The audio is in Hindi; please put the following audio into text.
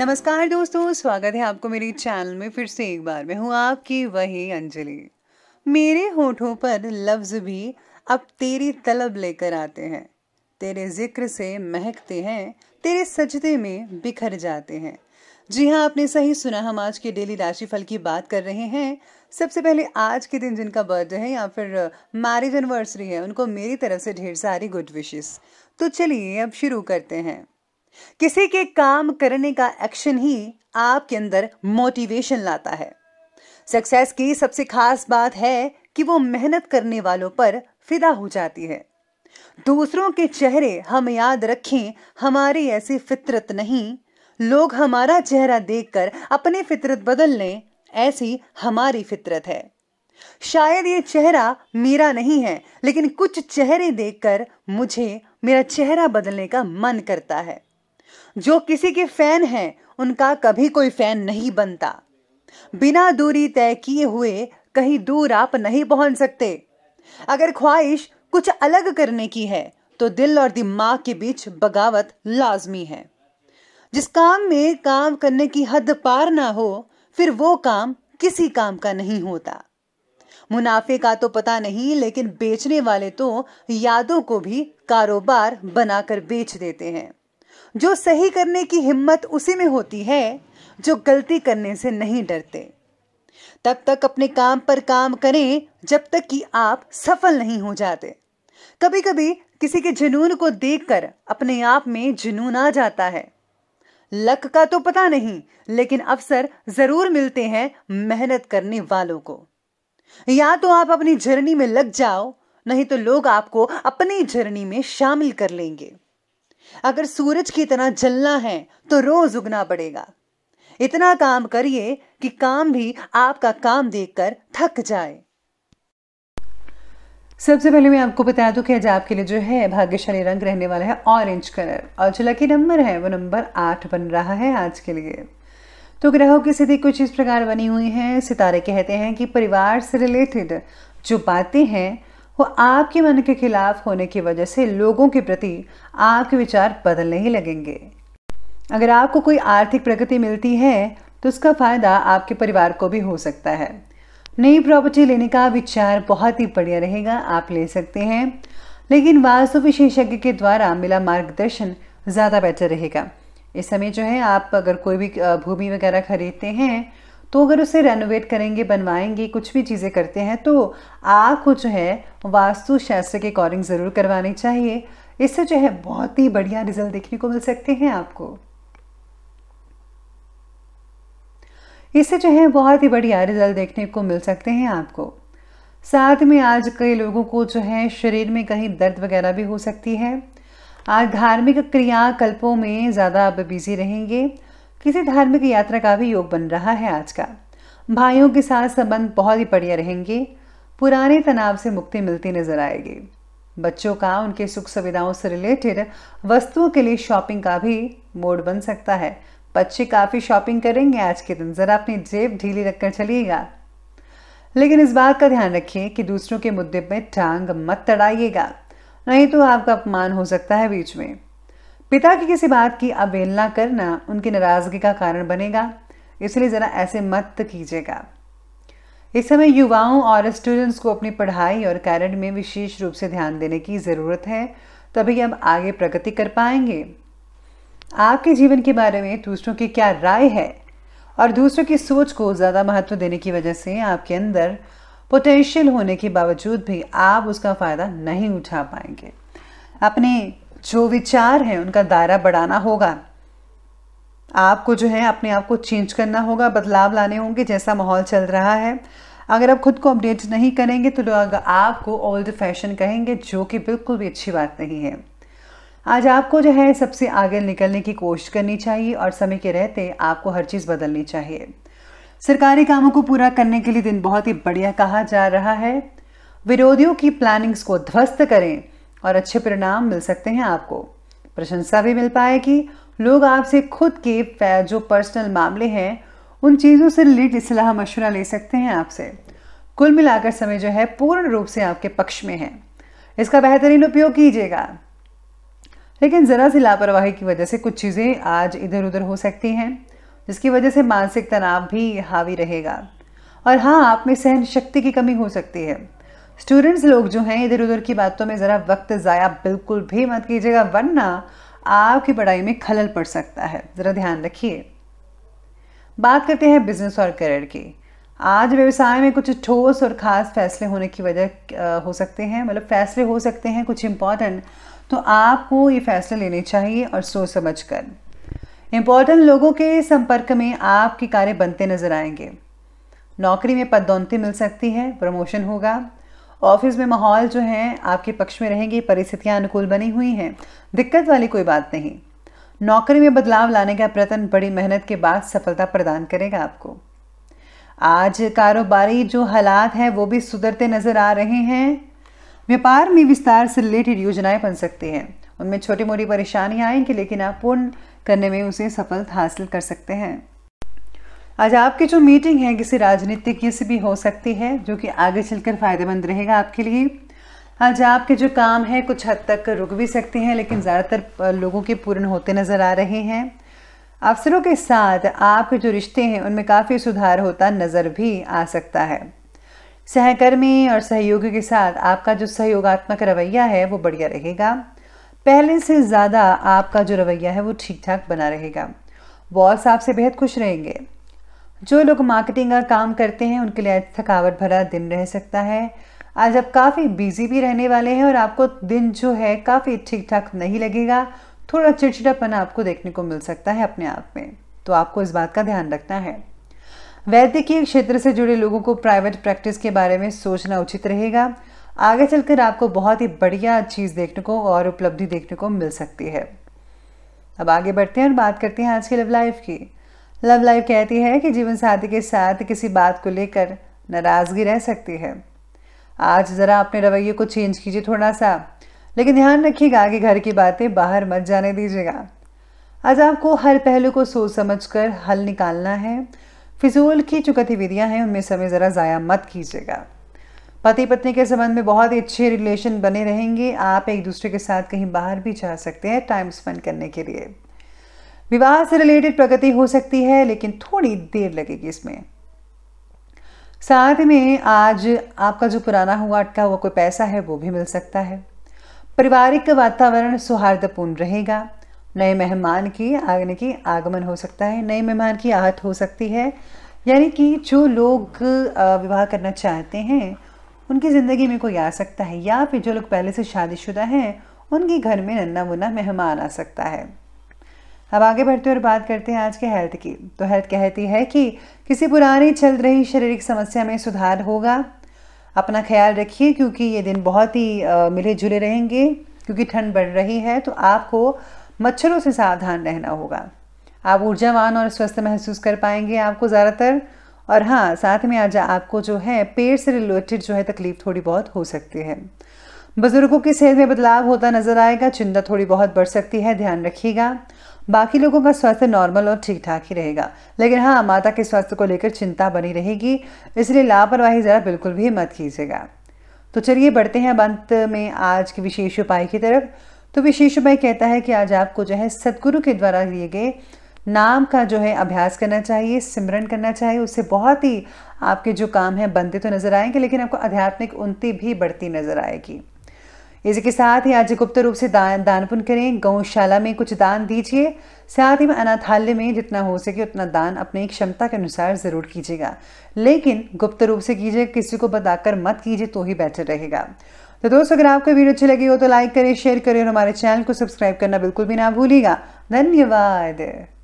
नमस्कार दोस्तों स्वागत है आपको मेरे चैनल में फिर से एक बार मैं हूँ आपकी वही अंजलि मेरे होठों पर लफ्ज़ भी अब तेरी तलब लेकर आते हैं तेरे जिक्र से महकते हैं तेरे सजदे में बिखर जाते हैं जी हाँ आपने सही सुना हम आज के डेली राशिफल की बात कर रहे हैं सबसे पहले आज के दिन जिनका बर्थडे है या फिर मैरिज एनिवर्सरी है उनको मेरी तरफ से ढेर सारी गुड विशेस तो चलिए अब शुरू करते हैं किसी के काम करने का एक्शन ही आपके अंदर मोटिवेशन लाता है सक्सेस की सबसे खास बात है कि वो मेहनत करने वालों पर फिदा हो जाती है दूसरों के चेहरे हम याद रखें हमारी ऐसी फितरत नहीं लोग हमारा चेहरा देखकर अपनी फितरत बदल लें ऐसी हमारी फितरत है शायद ये चेहरा मेरा नहीं है लेकिन कुछ चेहरे देखकर मुझे मेरा चेहरा बदलने का मन करता है जो किसी के फैन हैं उनका कभी कोई फैन नहीं बनता बिना दूरी तय किए हुए कहीं दूर आप नहीं पहुंच सकते अगर ख्वाहिश कुछ अलग करने की है तो दिल और दिमाग के बीच बगावत लाजमी है जिस काम में काम करने की हद पार ना हो फिर वो काम किसी काम का नहीं होता मुनाफे का तो पता नहीं लेकिन बेचने वाले तो यादों को भी कारोबार बनाकर बेच देते हैं जो सही करने की हिम्मत उसी में होती है जो गलती करने से नहीं डरते तब तक अपने काम पर काम करें जब तक कि आप सफल नहीं हो जाते कभी कभी किसी के जुनून को देखकर अपने आप में जुनून आ जाता है लक का तो पता नहीं लेकिन अवसर जरूर मिलते हैं मेहनत करने वालों को या तो आप अपनी जर्नी में लग जाओ नहीं तो लोग आपको अपनी जर्नी में शामिल कर लेंगे अगर सूरज की तरह जलना है तो रोज उगना पड़ेगा इतना काम करिए कि काम भी आपका काम देखकर थक जाए सबसे पहले मैं आपको बता दूं कि आज आपके लिए जो है भाग्यशाली रंग रहने वाला है ऑरेंज कलर और जो लकी नंबर है वो नंबर आठ बन रहा है आज के लिए तो ग्रहों की स्थिति कुछ इस प्रकार बनी हुई है सितारे कहते हैं कि परिवार से रिलेटेड जो बातें हैं वो आपके मन के खिलाफ होने की वजह से लोगों के प्रति आपके विचार बदलने ही लगेंगे अगर आपको कोई आर्थिक प्रगति मिलती है तो उसका फ़ायदा आपके परिवार को भी हो सकता है नई प्रॉपर्टी लेने का विचार बहुत ही बढ़िया रहेगा आप ले सकते हैं लेकिन वास्तु विशेषज्ञ के द्वारा मिला मार्गदर्शन ज़्यादा बेटर रहेगा इस समय जो है आप अगर कोई भी भूमि वगैरह खरीदते हैं तो अगर उसे रेनोवेट करेंगे बनवाएंगे कुछ भी चीज़ें करते हैं तो आपको जो है वास्तुशास्त्र के अकॉर्डिंग ज़रूर करवानी चाहिए इससे जो है बहुत ही बढ़िया रिजल्ट देखने को मिल सकते हैं आपको इससे जो है बहुत ही बढ़िया रिजल्ट देखने को मिल सकते हैं आपको साथ में आज कई लोगों को जो है शरीर में कहीं दर्द वगैरह भी हो सकती है आज धार्मिक क्रियाकल्पों में ज़्यादा आप बिजी रहेंगे किसी धार्मिक यात्रा का भी योग बन रहा है आज का भाइयों के साथ संबंध बहुत ही बढ़िया रहेंगे पुराने तनाव से मुक्ति मिलती नजर आएगी बच्चों का उनके सुख सुविधाओं से रिलेटेड वस्तुओं के लिए शॉपिंग का भी मोड बन सकता है बच्चे काफ़ी शॉपिंग करेंगे आज के दिन ज़रा अपनी जेब ढीली रखकर चलिएगा लेकिन इस बात का ध्यान रखिए कि दूसरों के मुद्दे पर टांग मत तड़ाइएगा नहीं तो आपका अपमान हो सकता है बीच में पिता की किसी बात की अवहेलना करना उनकी नाराजगी का कारण बनेगा इसलिए ज़रा ऐसे मत कीजिएगा इस समय युवाओं और स्टूडेंट्स को अपनी पढ़ाई और कैरियर में विशेष रूप से ध्यान देने की ज़रूरत है तभी हम आगे प्रगति कर पाएंगे आपके जीवन के बारे में दूसरों की क्या राय है और दूसरों की सोच को ज़्यादा महत्व देने की वजह से आपके अंदर पोटेंशियल होने के बावजूद भी आप उसका फ़ायदा नहीं उठा पाएंगे अपने जो विचार हैं उनका दायरा बढ़ाना होगा आपको जो है अपने आप को चेंज करना होगा बदलाव लाने होंगे जैसा माहौल चल रहा है अगर आप खुद को अपडेट नहीं करेंगे तो लोग आपको ओल्ड फैशन कहेंगे जो कि बिल्कुल भी अच्छी बात नहीं है आज आपको जो है सबसे आगे निकलने की कोशिश करनी चाहिए और समय के रहते आपको हर चीज़ बदलनी चाहिए सरकारी कामों को पूरा करने के लिए दिन बहुत ही बढ़िया कहा जा रहा है विरोधियों की प्लानिंग्स को ध्वस्त करें और अच्छे परिणाम मिल सकते हैं आपको प्रशंसा भी मिल पाएगी लोग आपसे खुद के जो पर्सनल मामले हैं उन चीज़ों से रिलेटेड सलाह मशवरा ले सकते हैं आपसे कुल मिलाकर समय जो है पूर्ण रूप से आपके पक्ष में है इसका बेहतरीन उपयोग कीजिएगा लेकिन ज़रा सी लापरवाही की वजह से कुछ चीज़ें आज इधर उधर हो सकती हैं जिसकी वजह से मानसिक तनाव भी हावी रहेगा और हाँ आप में सहन शक्ति की कमी हो सकती है स्टूडेंट्स लोग जो हैं इधर उधर की बातों में ज़रा वक्त ज़ाया बिल्कुल भी मत कीजिएगा वरना आपकी पढ़ाई में खलल पड़ सकता है ज़रा ध्यान रखिए बात करते हैं बिजनेस और करियर की आज व्यवसाय में कुछ ठोस और ख़ास फैसले होने की वजह हो सकते हैं मतलब फैसले हो सकते हैं कुछ इम्पॉर्टेंट तो आपको ये फैसले लेने चाहिए और सोच समझ कर इम्पॉर्टेंट लोगों के संपर्क में आपके कार्य बनते नजर आएंगे नौकरी में पदोन्नति मिल सकती है प्रमोशन होगा ऑफिस में माहौल जो है आपके पक्ष में रहेंगे परिस्थितियां अनुकूल बनी हुई हैं दिक्कत वाली कोई बात नहीं नौकरी में बदलाव लाने का प्रयत्न बड़ी मेहनत के बाद सफलता प्रदान करेगा आपको आज कारोबारी जो हालात हैं वो भी सुधरते नजर आ रहे हैं व्यापार में विस्तार से रिलेटेड योजनाएं बन सकती हैं उनमें छोटी मोटी परेशानियाँ आएंगी लेकिन आप पूर्ण करने में उसे सफलता हासिल कर सकते हैं आज आपकी जो मीटिंग है किसी राजनीतिज्ञ से भी हो सकती है जो कि आगे चलकर फायदेमंद रहेगा आपके लिए आज आपके जो काम है कुछ हद तक रुक भी सकते हैं लेकिन ज़्यादातर लोगों के पूर्ण होते नज़र आ रहे हैं अफसरों के साथ आपके जो रिश्ते हैं उनमें काफ़ी सुधार होता नज़र भी आ सकता है सहकर्मी और सहयोगी के साथ आपका जो सहयोगात्मक रवैया है वो बढ़िया रहेगा पहले से ज़्यादा आपका जो रवैया है वो ठीक ठाक बना रहेगा बॉस आपसे बेहद खुश रहेंगे जो लोग मार्केटिंग का काम करते हैं उनके लिए आज थकावट भरा दिन रह सकता है आज आप काफ़ी बिजी भी रहने वाले हैं और आपको दिन जो है काफ़ी ठीक ठाक नहीं लगेगा थोड़ा चिड़चिड़ापन आपको देखने को मिल सकता है अपने आप में तो आपको इस बात का ध्यान रखना है वैद्यकीय क्षेत्र से जुड़े लोगों को प्राइवेट प्रैक्टिस के बारे में सोचना उचित रहेगा आगे चलकर आपको बहुत ही बढ़िया चीज़ देखने को और उपलब्धि देखने को मिल सकती है अब आगे बढ़ते हैं और बात करते हैं आज की लव लाइफ की लव लाइफ कहती है कि जीवन साथी के साथ किसी बात को लेकर नाराज़गी रह सकती है आज ज़रा अपने रवैये को चेंज कीजिए थोड़ा सा लेकिन ध्यान रखिएगा कि घर की बातें बाहर मत जाने दीजिएगा आज आपको हर पहलू को सोच समझ कर हल निकालना है फिजूल की जो गतिविधियाँ हैं उनमें समय ज़रा ज़ाया मत कीजिएगा पति पत्नी के संबंध में बहुत ही अच्छे रिलेशन बने रहेंगे आप एक दूसरे के साथ कहीं बाहर भी जा सकते हैं टाइम स्पेंड करने के लिए विवाह से रिलेटेड प्रगति हो सकती है लेकिन थोड़ी देर लगेगी इसमें साथ में आज आपका जो पुराना हुआ अटका हुआ कोई पैसा है वो भी मिल सकता है पारिवारिक वातावरण सौहार्दपूर्ण रहेगा नए मेहमान की आगने की आगमन हो सकता है नए मेहमान की आहत हो सकती है यानी कि जो लोग विवाह करना चाहते हैं उनकी ज़िंदगी में कोई आ सकता है या फिर जो लोग पहले से शादीशुदा हैं उनके घर में नन्ना मुन्ना मेहमान आ सकता है अब आगे बढ़ते और बात करते हैं आज के हेल्थ की तो हेल्थ कहती है कि किसी पुरानी चल रही शारीरिक समस्या में सुधार होगा अपना ख्याल रखिए क्योंकि ये दिन बहुत ही मिले जुले रहेंगे क्योंकि ठंड बढ़ रही है तो आपको मच्छरों से सावधान रहना होगा आप ऊर्जावान और स्वस्थ महसूस कर पाएंगे आपको ज़्यादातर और हाँ साथ में आज आपको जो है पेट से रिलेटेड जो है तकलीफ थोड़ी बहुत हो सकती है बुजुर्गों की सेहत में बदलाव होता नजर आएगा चिंता थोड़ी बहुत बढ़ सकती है ध्यान रखिएगा बाकी लोगों का स्वास्थ्य नॉर्मल और ठीक ठाक ही रहेगा लेकिन हाँ माता के स्वास्थ्य को लेकर चिंता बनी रहेगी इसलिए लापरवाही ज़रा बिल्कुल भी मत कीजिएगा तो चलिए बढ़ते हैं अब अंत में आज के विशेष उपाय की तरफ तो विशेष उपाय कहता है कि आज आपको जो है सदगुरु के द्वारा दिए गए नाम का जो है अभ्यास करना चाहिए सिमरन करना चाहिए उससे बहुत ही आपके जो काम हैं बनते तो नज़र आएंगे लेकिन आपको आध्यात्मिक उन्नति भी बढ़ती नज़र आएगी इसी के साथ ही आज गुप्त रूप से दान दान पुण्य करें गौशाला में कुछ दान दीजिए साथ ही में अनाथालय में जितना हो सके उतना दान अपनी क्षमता के अनुसार ज़रूर कीजिएगा लेकिन गुप्त रूप से कीजिए किसी को बताकर मत कीजिए तो ही बेटर रहेगा तो दोस्तों अगर आपको वीडियो अच्छी लगी हो तो लाइक करें शेयर करें और हमारे चैनल को सब्सक्राइब करना बिल्कुल भी ना भूलिएगा धन्यवाद